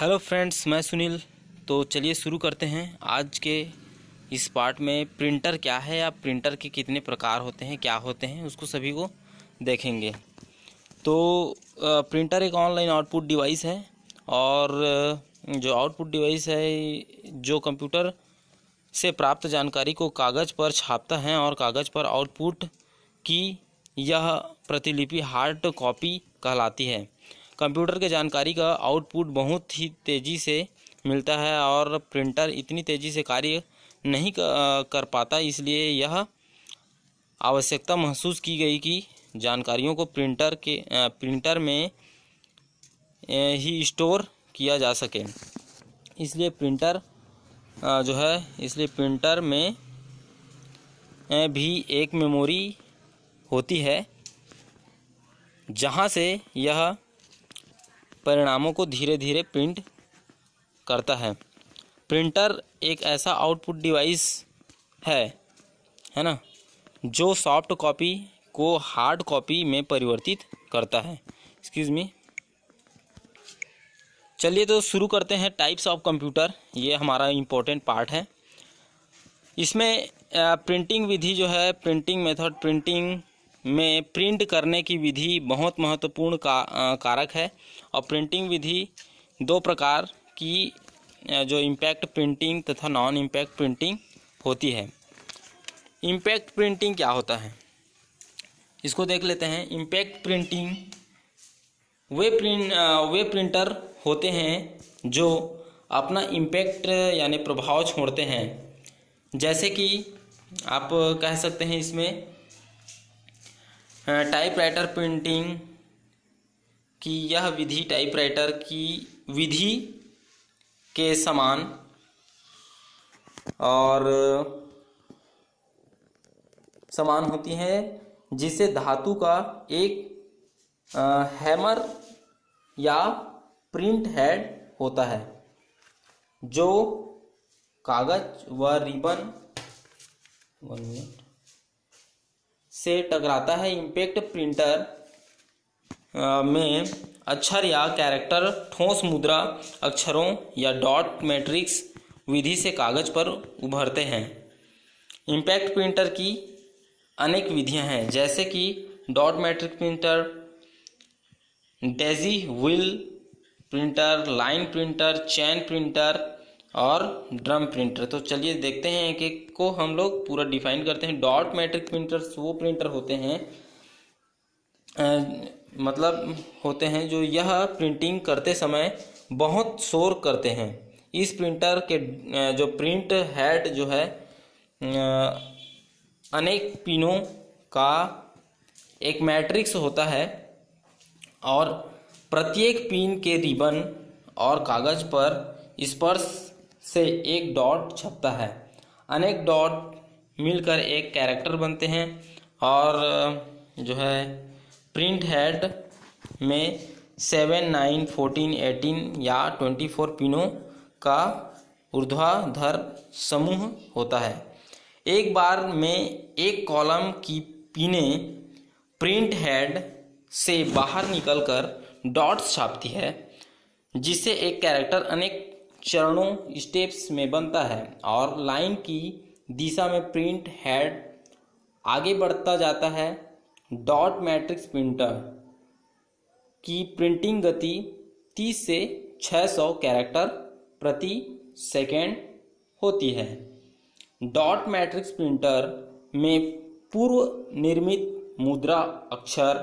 hello friends मैं सुनील तो चलिए शुरू करते हैं आज के इस पार्ट में प्रिंटर क्या है या प्रिंटर के कितने प्रकार होते हैं क्या होते हैं उसको सभी को देखेंगे तो प्रिंटर एक ऑनलाइन आउटपुट डिवाइस है और जो आउटपुट डिवाइस है जो कंप्यूटर से प्राप्त जानकारी को कागज़ पर छापता है और कागज़ पर आउटपुट की यह प्रतिलिपि हार्ड कॉपी कहलाती है कंप्यूटर के जानकारी का आउटपुट बहुत ही तेज़ी से मिलता है और प्रिंटर इतनी तेज़ी से कार्य नहीं कर पाता इसलिए यह आवश्यकता महसूस की गई कि जानकारियों को प्रिंटर के प्रिंटर में ही स्टोर किया जा सके इसलिए प्रिंटर जो है इसलिए प्रिंटर में भी एक मेमोरी होती है जहाँ से यह परिणामों को धीरे धीरे प्रिंट करता है प्रिंटर एक ऐसा आउटपुट डिवाइस है है ना जो सॉफ्ट कॉपी को हार्ड कॉपी में परिवर्तित करता है एक्सक्यूज मी चलिए तो शुरू करते हैं टाइप्स ऑफ कंप्यूटर ये हमारा इम्पोर्टेंट पार्ट है इसमें प्रिंटिंग विधि जो है प्रिंटिंग मेथड प्रिंटिंग में प्रिंट करने की विधि बहुत महत्वपूर्ण का कारक है और प्रिंटिंग विधि दो प्रकार की जो इम्पैक्ट प्रिंटिंग तथा नॉन इम्पैक्ट प्रिंटिंग होती है इम्पैक्ट प्रिंटिंग क्या होता है इसको देख लेते हैं इम्पैक्ट प्रिंटिंग वे प्रिंट वे प्रिंटर होते हैं जो अपना इम्पैक्ट यानी प्रभाव छोड़ते हैं जैसे कि आप कह सकते हैं इसमें टाइपराइटर हाँ, प्रिंटिंग की यह विधि टाइपराइटर की विधि के समान और समान होती है जिसे धातु का एक हैमर या प्रिंट हेड होता है जो कागज व रिबन वन मिनट से टकराता है इम्पेक्ट प्रिंटर में अक्षर या कैरेक्टर ठोस मुद्रा अक्षरों या डॉट मैट्रिक्स विधि से कागज पर उभरते हैं इम्पैक्ट प्रिंटर की अनेक विधियां हैं जैसे कि dot matrix printer daisy wheel printer line printer chain printer और ड्रम प्रिंटर तो चलिए देखते हैं एक एक को हम लोग पूरा डिफाइन करते हैं डॉट मैट्रिक प्रिंटर्स वो प्रिंटर होते हैं आ, मतलब होते हैं जो यह प्रिंटिंग करते समय बहुत शोर करते हैं इस प्रिंटर के जो प्रिंट हेड जो है अनेक पिनों का एक मैट्रिक्स होता है और प्रत्येक पिन के रिबन और कागज़ पर स्पर्श से एक डॉट छपता है अनेक डॉट मिलकर एक कैरेक्टर बनते हैं और जो है प्रिंट हेड में सेवन नाइन फोर्टीन एटीन या ट्वेंटी फोर पिनों का ऊर्ध्वाधर समूह होता है एक बार में एक कॉलम की पिने प्रिंट हेड से बाहर निकलकर डॉट्स छापती है जिससे एक कैरेक्टर अनेक चरणों स्टेप्स में बनता है और लाइन की दिशा में प्रिंट हेड आगे बढ़ता जाता है डॉट मैट्रिक्स प्रिंटर की प्रिंटिंग गति 30 से 600 कैरेक्टर प्रति सेकेंड होती है डॉट मैट्रिक्स प्रिंटर में पूर्व निर्मित मुद्रा अक्षर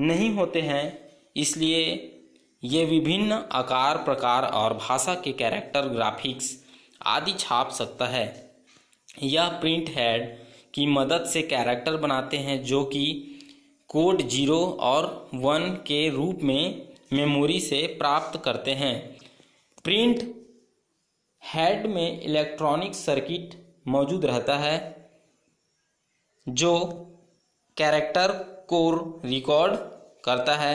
नहीं होते हैं इसलिए ये विभिन्न आकार प्रकार और भाषा के कैरेक्टर ग्राफिक्स आदि छाप सकता है यह प्रिंट हेड की मदद से कैरेक्टर बनाते हैं जो कि कोड जीरो और वन के रूप में मेमोरी से प्राप्त करते हैं प्रिंट हेड में इलेक्ट्रॉनिक सर्किट मौजूद रहता है जो कैरेक्टर कोर रिकॉर्ड करता है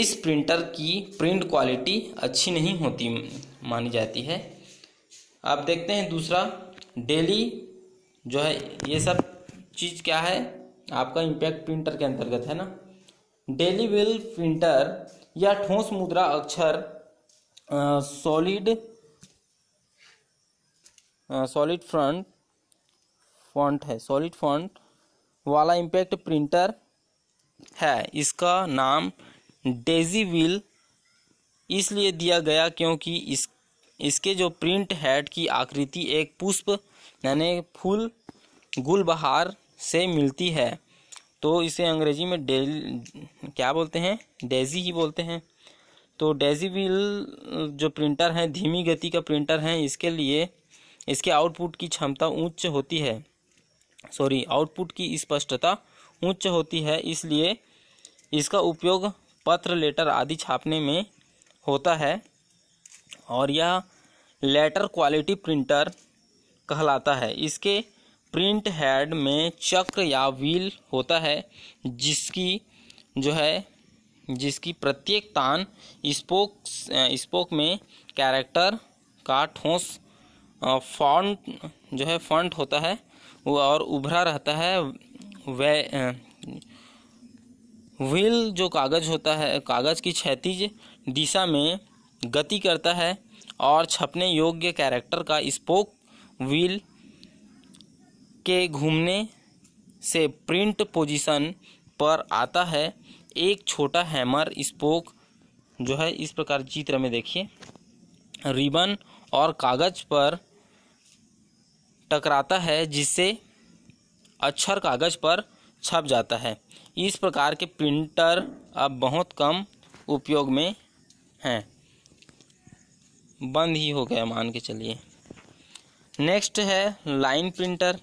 इस प्रिंटर की प्रिंट क्वालिटी अच्छी नहीं होती मानी जाती है आप देखते हैं दूसरा डेली जो है ये सब चीज़ क्या है आपका इम्पैक्ट प्रिंटर के अंतर्गत है ना डेली विल प्रिंटर या ठोस मुद्रा अक्षर सॉलिड सॉलिड फ्रंट फॉन्ट है सॉलिड फॉन्ट वाला इम्पैक्ट प्रिंटर है इसका नाम डेजी व्हील इसलिए दिया गया क्योंकि इस इसके जो प्रिंट हैड की आकृति एक पुष्प यानी फूल गुलबहार से मिलती है तो इसे अंग्रेजी में डे क्या बोलते हैं डेजी ही बोलते हैं तो डेजी व्हील जो प्रिंटर हैं धीमी गति का प्रिंटर हैं इसके लिए इसके आउटपुट की क्षमता उच्च होती है सॉरी आउटपुट की स्पष्टता उच्च होती है इसलिए इसका उपयोग पत्र लेटर आदि छापने में होता है और यह लेटर क्वालिटी प्रिंटर कहलाता है इसके प्रिंट हेड में चक्र या व्हील होता है जिसकी जो है जिसकी प्रत्येक तान स्पोक स्पोक में कैरेक्टर का ठोस फॉन्ट जो है फॉन्ट होता है और उभरा रहता है वे व्हील जो कागज़ होता है कागज़ की क्षैतिज दिशा में गति करता है और छपने योग्य कैरेक्टर का स्पोक व्हील के घूमने से प्रिंट पोजीशन पर आता है एक छोटा हैमर स्पोक जो है इस प्रकार चित्र में देखिए रिबन और कागज़ पर टकराता है जिससे अक्षर कागज़ पर छप जाता है इस प्रकार के प्रिंटर अब बहुत कम उपयोग में हैं बंद ही हो गया मान के चलिए नेक्स्ट है लाइन प्रिंटर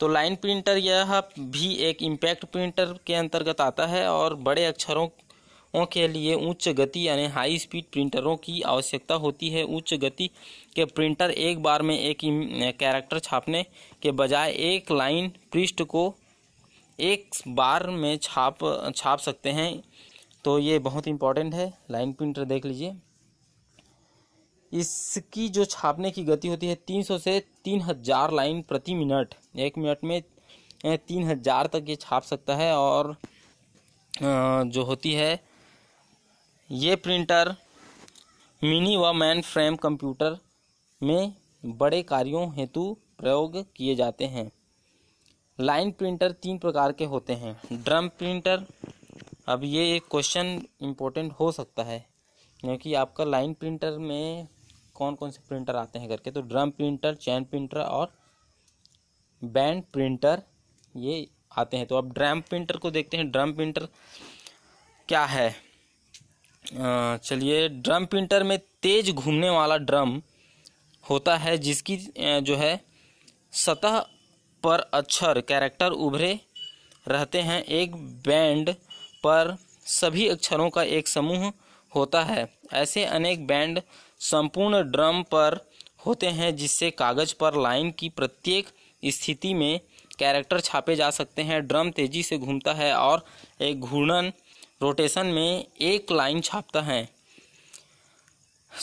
तो लाइन प्रिंटर यह भी एक इम्पैक्ट प्रिंटर के अंतर्गत आता है और बड़े अक्षरों के लिए उच्च गति यानी हाई स्पीड प्रिंटरों की आवश्यकता होती है उच्च गति के प्रिंटर एक बार में एक कैरेक्टर छापने के बजाय एक लाइन पृष्ठ को एक बार में छाप छाप सकते हैं तो ये बहुत इम्पॉर्टेंट है लाइन प्रिंटर देख लीजिए इसकी जो छापने की गति होती है 300 से 3000 लाइन प्रति मिनट एक मिनट में 3000 तक ये छाप सकता है और जो होती है ये प्रिंटर मिनी व मैन फ्रेम कंप्यूटर में बड़े कार्यों हेतु प्रयोग किए जाते हैं लाइन प्रिंटर तीन प्रकार के होते हैं ड्रम प्रिंटर अब ये एक क्वेश्चन इम्पोर्टेंट हो सकता है क्योंकि आपका लाइन प्रिंटर में कौन कौन से प्रिंटर आते हैं करके तो ड्रम प्रिंटर चैन प्रिंटर और बैंड प्रिंटर ये आते हैं तो अब ड्रम प्रिंटर को देखते हैं ड्रम प्रिंटर क्या है चलिए ड्रम प्रिंटर में तेज घूमने वाला ड्रम होता है जिसकी जो है सतह पर अक्षर कैरेक्टर उभरे रहते हैं एक बैंड पर सभी अक्षरों का एक समूह होता है ऐसे अनेक बैंड संपूर्ण ड्रम पर होते हैं जिससे कागज पर लाइन की प्रत्येक स्थिति में कैरेक्टर छापे जा सकते हैं ड्रम तेजी से घूमता है और एक घूर्णन रोटेशन में एक लाइन छापता है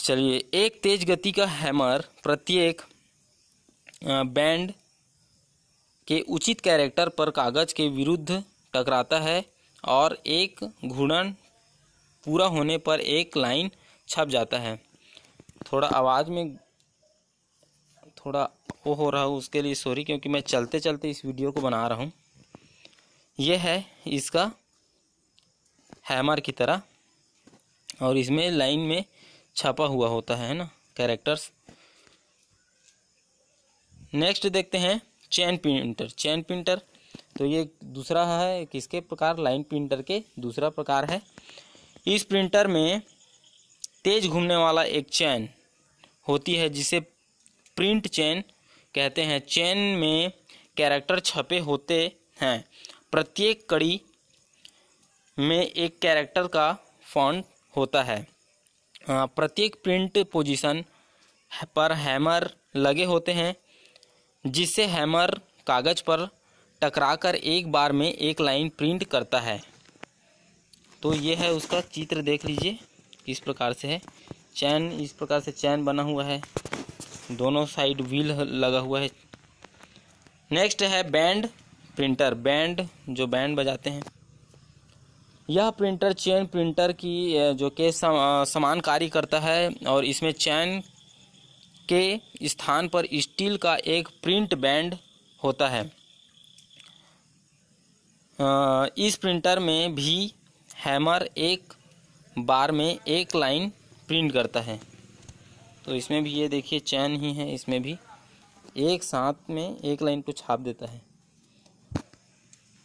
चलिए एक तेज गति का हैमर प्रत्येक बैंड के उचित कैरेक्टर पर कागज के विरुद्ध टकराता है और एक घूर्णन पूरा होने पर एक लाइन छप जाता है थोड़ा आवाज़ में थोड़ा वो हो रहा हूँ उसके लिए सॉरी क्योंकि मैं चलते चलते इस वीडियो को बना रहा हूँ यह है इसका हैमर की तरह और इसमें लाइन में छपा हुआ होता है ना कैरेक्टर्स नेक्स्ट देखते हैं चैन प्रिंटर चैन प्रिंटर तो ये दूसरा है किसके प्रकार लाइन प्रिंटर के दूसरा प्रकार है इस प्रिंटर में तेज घूमने वाला एक चैन होती है जिसे प्रिंट चैन कहते हैं चैन में कैरेक्टर छपे होते हैं प्रत्येक कड़ी में एक कैरेक्टर का फॉन्ट होता है हाँ, प्रत्येक प्रिंट पोजीशन पर हैमर लगे होते हैं जिससे हैमर कागज़ पर टकराकर एक बार में एक लाइन प्रिंट करता है तो ये है उसका चित्र देख लीजिए किस प्रकार से है चैन इस प्रकार से चैन बना हुआ है दोनों साइड व्हील लगा हुआ है नेक्स्ट है बैंड प्रिंटर बैंड जो बैंड बजाते हैं यह प्रिंटर चैन प्रिंटर की जो के समान कार्य करता है और इसमें चैन के स्थान पर स्टील का एक प्रिंट बैंड होता है इस प्रिंटर में भी हैमर एक बार में एक लाइन प्रिंट करता है तो इसमें भी ये देखिए चैन ही है इसमें भी एक साथ में एक लाइन को छाप देता है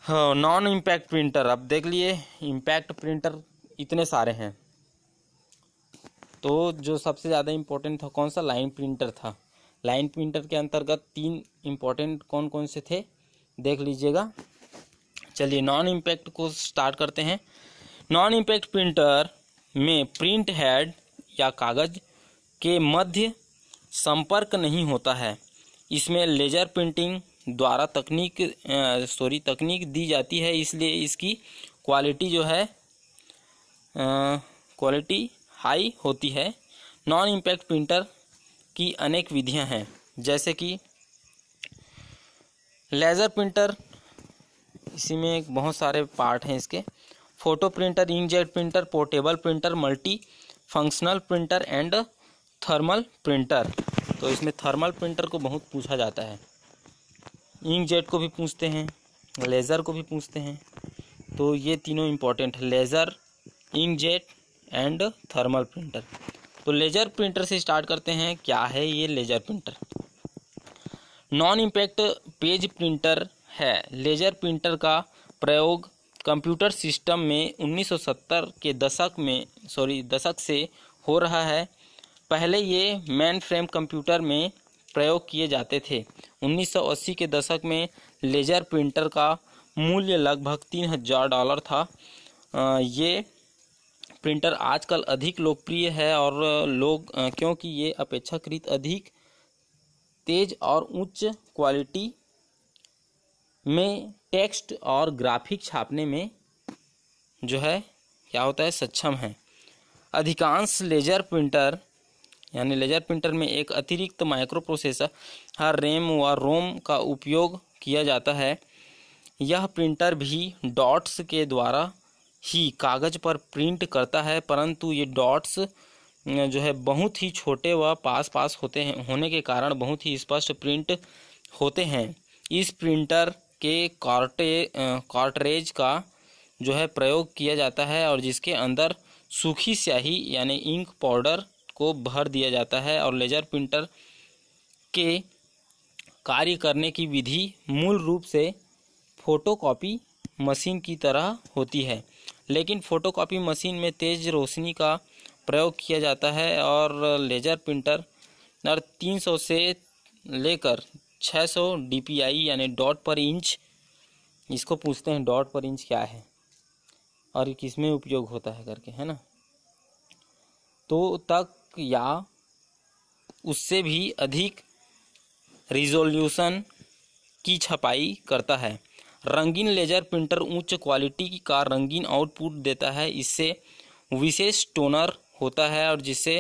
हाँ नॉन इम्पैक्ट प्रिंटर अब देख लिए इम्पैक्ट प्रिंटर इतने सारे हैं तो जो सबसे ज़्यादा इम्पोर्टेंट था कौन सा लाइन प्रिंटर था लाइन प्रिंटर के अंतर्गत तीन इम्पोर्टेंट कौन कौन से थे देख लीजिएगा चलिए नॉन इम्पैक्ट को स्टार्ट करते हैं नॉन इम्पैक्ट प्रिंटर में प्रिंट हैड या कागज़ के मध्य संपर्क नहीं होता है इसमें लेजर प्रिंटिंग द्वारा तकनीक सॉरी तकनीक दी जाती है इसलिए इसकी क्वालिटी जो है क्वालिटी हाई होती है नॉन इम्पैक्ट प्रिंटर की अनेक विधियां हैं जैसे कि लेज़र प्रिंटर इसी में बहुत सारे पार्ट हैं इसके photo printer inkjet printer portable printer multi functional printer and thermal printer तो इसमें थर्मल प्रिंटर को बहुत पूछा जाता है इंकजेट को भी पूछते हैं लेज़र को भी पूछते हैं तो ये तीनों इम्पोर्टेंट है laser inkjet and thermal printer तो लेजर प्रिंटर से स्टार्ट करते हैं क्या है ये laser printer non impact page printer है लेजर प्रिंटर का प्रयोग कंप्यूटर सिस्टम में 1970 के दशक में सॉरी दशक से हो रहा है पहले ये मैन फ्रेम कंप्यूटर में प्रयोग किए जाते थे 1980 के दशक में लेजर प्रिंटर का मूल्य लगभग तीन हजार डॉलर था ये प्रिंटर आजकल अधिक लोकप्रिय है और लोग क्योंकि ये अपेक्षाकृत अधिक तेज और उच्च क्वालिटी में टेक्स्ट और ग्राफिक छापने में जो है क्या होता है सक्षम है अधिकांश लेजर प्रिंटर यानी लेजर प्रिंटर में एक अतिरिक्त माइक्रो प्रोसेसर हर रैम व रोम का उपयोग किया जाता है यह प्रिंटर भी डॉट्स के द्वारा ही कागज पर प्रिंट करता है परंतु ये डॉट्स जो है बहुत ही छोटे व पास पास होते हैं होने के कारण बहुत ही स्पष्ट प्रिंट होते हैं इस प्रिंटर के कार्टे कार्टरेज का जो है प्रयोग किया जाता है और जिसके अंदर सूखी स्याही यानी इंक पाउडर को भर दिया जाता है और लेजर प्रिंटर के कार्य करने की विधि मूल रूप से फोटोकॉपी मशीन की तरह होती है लेकिन फ़ोटोकॉपी मशीन में तेज़ रोशनी का प्रयोग किया जाता है और लेज़र प्रिंटर नर 300 से लेकर 600 सौ यानी डॉट पर इंच इसको पूछते हैं डॉट पर इंच क्या है और किस में उपयोग होता है करके है ना तो तक या उससे भी अधिक रिजोल्यूशन की छपाई करता है रंगीन लेजर प्रिंटर उच्च क्वालिटी का रंगीन आउटपुट देता है इससे विशेष टोनर होता है और जिससे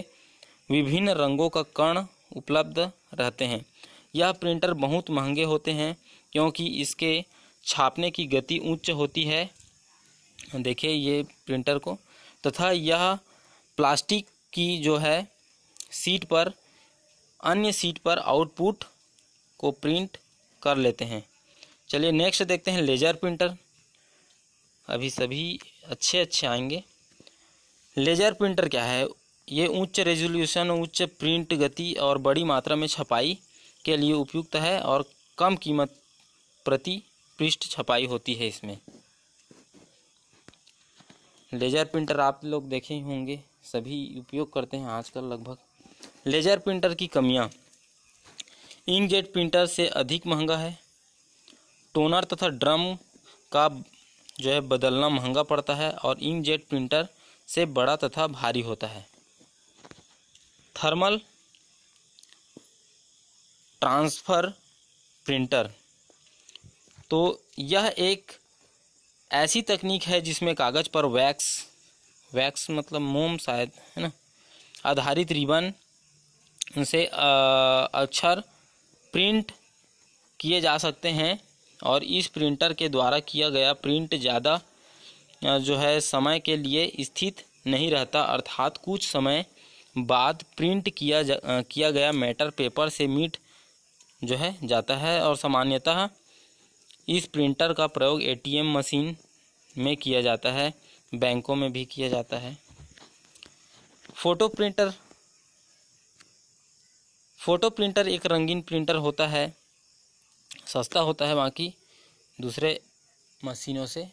विभिन्न रंगों का कण उपलब्ध रहते हैं यह प्रिंटर बहुत महंगे होते हैं क्योंकि इसके छापने की गति उच्च होती है देखिए ये प्रिंटर को तथा यह प्लास्टिक की जो है सीट पर अन्य सीट पर आउटपुट को प्रिंट कर लेते हैं चलिए नेक्स्ट देखते हैं लेजर प्रिंटर अभी सभी अच्छे अच्छे आएंगे लेजर प्रिंटर क्या है ये उच्च रेजोल्यूशन उच्च प्रिंट गति और बड़ी मात्रा में छपाई के लिए उपयुक्त है और कम कीमत प्रति पृष्ठ छपाई होती है इसमें लेजर प्रिंटर आप लोग देखे होंगे सभी उपयोग करते हैं आजकल लगभग लेजर प्रिंटर की कमियां इंकजेट प्रिंटर से अधिक महंगा है टोनर तथा ड्रम का जो है बदलना महंगा पड़ता है और इंकजेट प्रिंटर से बड़ा तथा भारी होता है थर्मल ट्रांसफ़र प्रिंटर तो यह एक ऐसी तकनीक है जिसमें कागज़ पर वैक्स वैक्स मतलब मोम शायद है ना आधारित रिबन से अक्षर प्रिंट किए जा सकते हैं और इस प्रिंटर के द्वारा किया गया प्रिंट ज़्यादा जो है समय के लिए स्थित नहीं रहता अर्थात कुछ समय बाद प्रिंट किया जा, किया गया मैटर पेपर से मीट जो है जाता है और सामान्यतः इस प्रिंटर का प्रयोग एटीएम मशीन में किया जाता है बैंकों में भी किया जाता है फ़ोटो प्रिंटर फ़ोटो प्रिंटर एक रंगीन प्रिंटर होता है सस्ता होता है बाकी दूसरे मशीनों से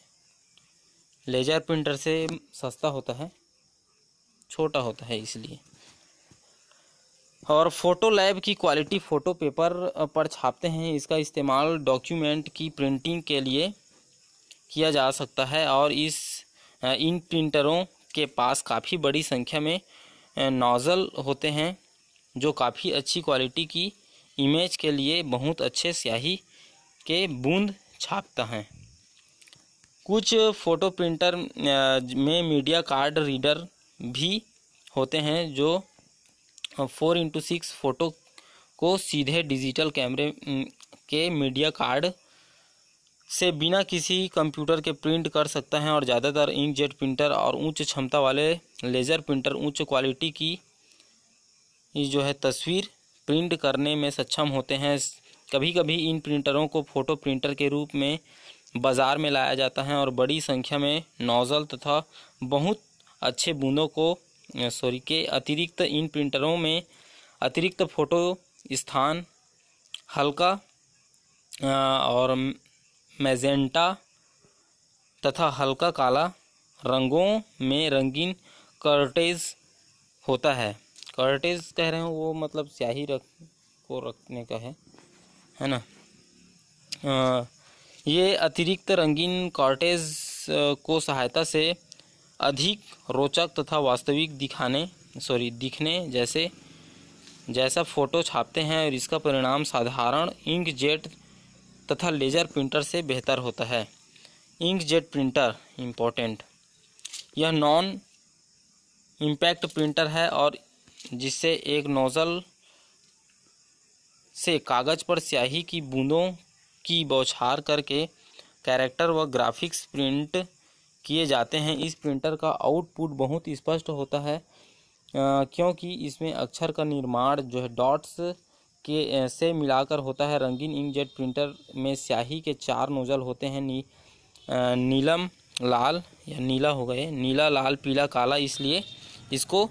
लेजर प्रिंटर से सस्ता होता है छोटा होता है इसलिए और फोटो लैब की क्वालिटी फ़ोटो पेपर पर छापते हैं इसका इस्तेमाल डॉक्यूमेंट की प्रिंटिंग के लिए किया जा सकता है और इस इन प्रिंटरों के पास काफ़ी बड़ी संख्या में नोज़ल होते हैं जो काफ़ी अच्छी क्वालिटी की इमेज के लिए बहुत अच्छे स्याही के बूंद छापता है कुछ फ़ोटो प्रिंटर में मीडिया कार्ड रीडर भी होते हैं जो फोर इंटू सिक्स फ़ोटो को सीधे डिजिटल कैमरे के मीडिया कार्ड से बिना किसी कंप्यूटर के प्रिंट कर सकता है और ज़्यादातर इंकजेट प्रिंटर और उच्च क्षमता वाले लेज़र प्रिंटर उच्च क्वालिटी की जो है तस्वीर प्रिंट करने में सक्षम होते हैं कभी कभी इन प्रिंटरों को फ़ोटो प्रिंटर के रूप में बाज़ार में लाया जाता है और बड़ी संख्या में नोज़ल तथा बहुत अच्छे बूंदों को सॉरी के अतिरिक्त इन प्रिंटरों में अतिरिक्त फ़ोटो स्थान हल्का और मैजेंटा तथा हल्का काला रंगों में रंगीन कर्टेज होता है कर्टेज कह रहे हैं वो मतलब स्याही रख को रखने का है है ना आ, ये अतिरिक्त रंगीन कॉर्टेज को सहायता से अधिक रोचक तथा वास्तविक दिखाने सॉरी दिखने जैसे जैसा फ़ोटो छापते हैं और इसका परिणाम साधारण इंक जेट तथा लेज़र प्रिंटर से बेहतर होता है इंक जेट प्रिंटर इम्पोर्टेंट यह नॉन इम्पैक्ट प्रिंटर है और जिससे एक नोज़ल से कागज़ पर स्याही की बूंदों की बौछार करके कैरेक्टर व ग्राफिक्स प्रिंट किए जाते हैं इस प्रिंटर का आउटपुट बहुत स्पष्ट होता है क्योंकि इसमें अक्षर का निर्माण जो है डॉट्स के से मिलाकर होता है रंगीन इंकजेट प्रिंटर में स्याही के चार नोज़ल होते हैं नी, नीलम लाल या नीला हो गए नीला लाल पीला काला इसलिए इसको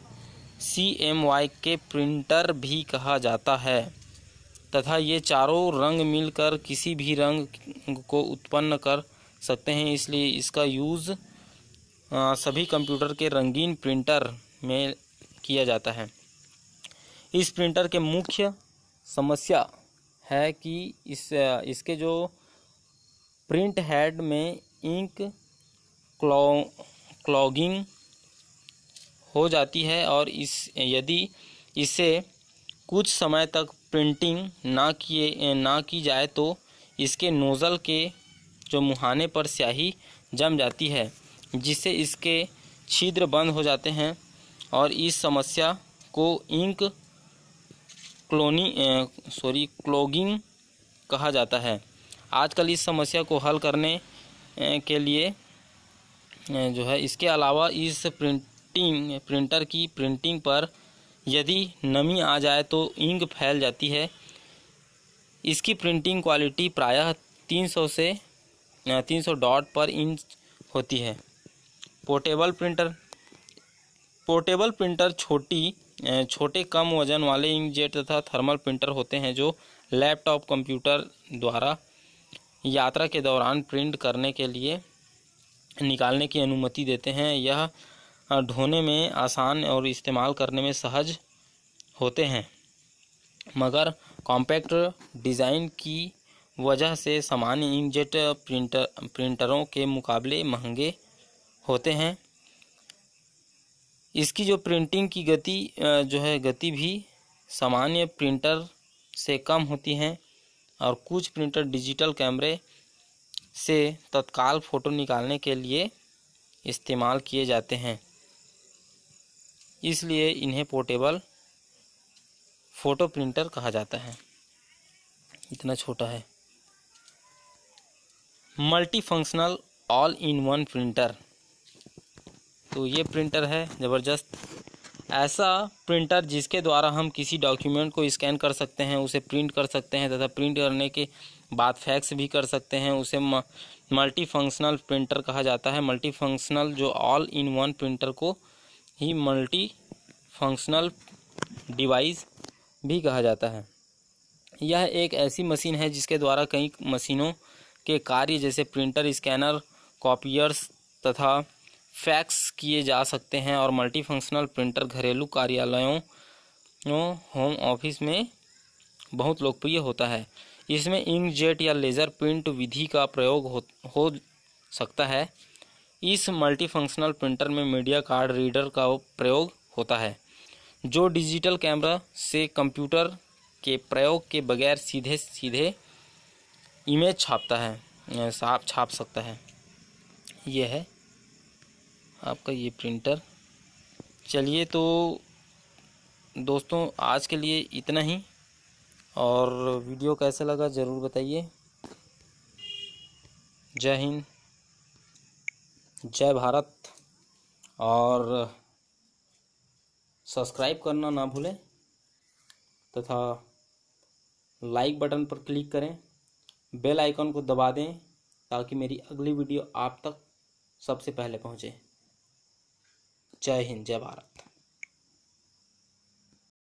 C M Y K printer भी कहा जाता है तथा ये चारों रंग मिलकर किसी भी रंग को उत्पन्न कर सकते हैं इसलिए इसका यूज़ सभी कंप्यूटर के रंगीन प्रिंटर में किया जाता है इस प्रिंटर के मुख्य समस्या है कि इस इसके जो प्रिंट हेड में इंक क्लॉ क्लॉगिंग हो जाती है और इस यदि इसे कुछ समय तक प्रिंटिंग ना किए ना की जाए तो इसके नोज़ल के जो मुहाने पर स्याही जम जाती है जिससे इसके छिद्र बंद हो जाते हैं और इस समस्या को इंक क्लोनी सॉरी क्लोगिंग कहा जाता है आजकल इस समस्या को हल करने के लिए जो है इसके अलावा इस प्रिंट प्रिंटिंग प्रिंटर की प्रिंटिंग पर यदि नमी आ जाए तो इंक फैल जाती है इसकी प्रिंटिंग क्वालिटी प्रायः 300 से 300 डॉट पर इंच होती है पोर्टेबल प्रिंटर पोर्टेबल प्रिंटर छोटी छोटे कम वजन वाले इंकजेट तथा थर्मल प्रिंटर होते हैं जो लैपटॉप कंप्यूटर द्वारा यात्रा के दौरान प्रिंट करने के लिए निकालने की अनुमति देते हैं यह ढोने में आसान और इस्तेमाल करने में सहज होते हैं मगर कॉम्पैक्ट डिज़ाइन की वजह से सामान्य इंकजेट प्रिंटर प्रिंटरों के मुकाबले महंगे होते हैं इसकी जो प्रिंटिंग की गति जो है गति भी सामान्य प्रिंटर से कम होती हैं और कुछ प्रिंटर डिजिटल कैमरे से तत्काल फ़ोटो निकालने के लिए इस्तेमाल किए जाते हैं इसलिए इन्हें पोर्टेबल फोटो प्रिंटर कहा जाता है इतना छोटा है multifunctional all in one printer तो ये प्रिंटर है ज़बरदस्त ऐसा प्रिंटर जिसके द्वारा हम किसी डॉक्यूमेंट को स्कैन कर सकते हैं उसे प्रिंट कर सकते हैं तथा प्रिंट करने के बाद फैक्स भी कर सकते हैं उसे मल्टी फंक्शनल प्रिंटर कहा जाता है मल्टी फंक्शनल जो ऑल इन वन प्रिंटर को ही मल्टी फंक्शनल डिवाइस भी कहा जाता है यह एक ऐसी मशीन है जिसके द्वारा कई मशीनों के कार्य जैसे प्रिंटर स्कैनर कॉपियर्स तथा फैक्स किए जा सकते हैं और मल्टी फंक्शनल प्रिंटर घरेलू कार्यालयों होम ऑफिस में बहुत लोकप्रिय होता है इसमें इंकजेट या लेज़र प्रिंट विधि का प्रयोग हो, हो सकता है इस मल्टीफंक्शनल प्रिंटर में मीडिया कार्ड रीडर का प्रयोग होता है जो डिजिटल कैमरा से कंप्यूटर के प्रयोग के बगैर सीधे सीधे इमेज छापता है साफ छाप सकता है यह है आपका ये प्रिंटर चलिए तो दोस्तों आज के लिए इतना ही और वीडियो कैसा लगा ज़रूर बताइए जय हिंद जय भारत और सब्सक्राइब करना ना भूलें तथा लाइक बटन पर क्लिक करें बेल आइकन को दबा दें ताकि मेरी अगली वीडियो आप तक सबसे पहले पहुंचे जय हिंद जय भारत